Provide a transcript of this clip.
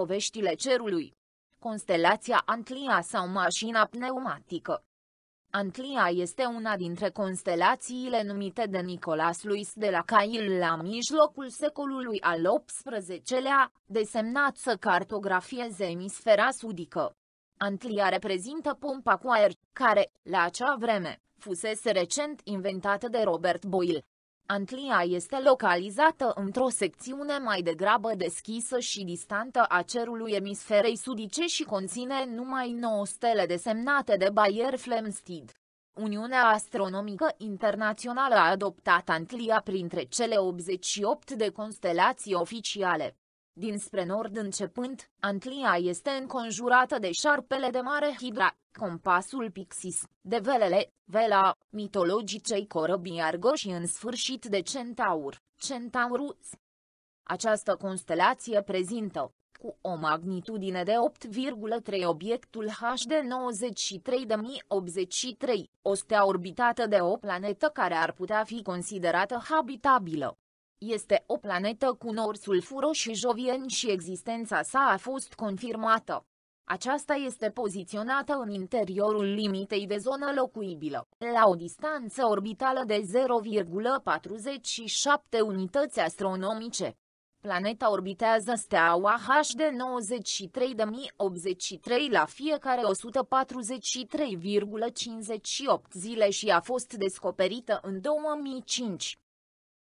Poveștile cerului Constelația Antlia sau mașina pneumatică Antlia este una dintre constelațiile numite de Nicolas Luis de la Cail la mijlocul secolului al XVIII-lea, desemnat să cartografieze emisfera sudică. Antlia reprezintă pompa cu aer, care, la acea vreme, fusese recent inventată de Robert Boyle, Antlia este localizată într-o secțiune mai degrabă deschisă și distantă a cerului emisferei sudice și conține numai 9 stele desemnate de bayer Flemstead. Uniunea Astronomică Internațională a adoptat Antlia printre cele 88 de constelații oficiale. Dinspre nord începând, Antlia este înconjurată de șarpele de mare Hidra, compasul Pixis, de velele, vela, mitologicei corăbii Argo și în sfârșit de centaur, centaurus. Această constelație prezintă, cu o magnitudine de 8,3 obiectul HD 93.083, o stea orbitată de o planetă care ar putea fi considerată habitabilă. Este o planetă cu nori sulfuroși jovien și existența sa a fost confirmată. Aceasta este poziționată în interiorul limitei de zonă locuibilă, la o distanță orbitală de 0,47 unități astronomice. Planeta orbitează steaua HD 93.083 la fiecare 143,58 zile și a fost descoperită în 2005.